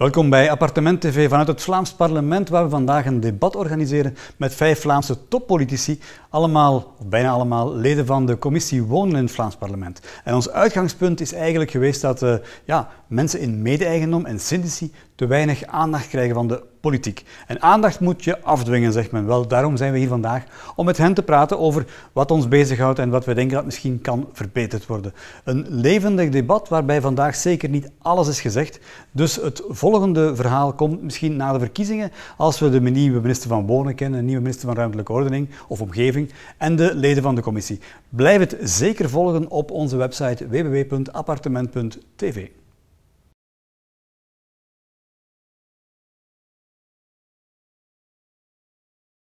Welkom bij Appartement TV vanuit het Vlaams Parlement, waar we vandaag een debat organiseren met vijf Vlaamse toppolitici, allemaal, of bijna allemaal, leden van de commissie Wonen in het Vlaams Parlement. En ons uitgangspunt is eigenlijk geweest dat eh, ja, mensen in mede-eigendom en syndici te weinig aandacht krijgen van de politiek. En aandacht moet je afdwingen, zegt men wel. Daarom zijn we hier vandaag om met hen te praten over wat ons bezighoudt en wat we denken dat misschien kan verbeterd worden. Een levendig debat waarbij vandaag zeker niet alles is gezegd. Dus het volgende verhaal komt misschien na de verkiezingen, als we de nieuwe minister van Wonen kennen, de nieuwe minister van Ruimtelijke Ordening of Omgeving en de leden van de commissie. Blijf het zeker volgen op onze website www.appartement.tv.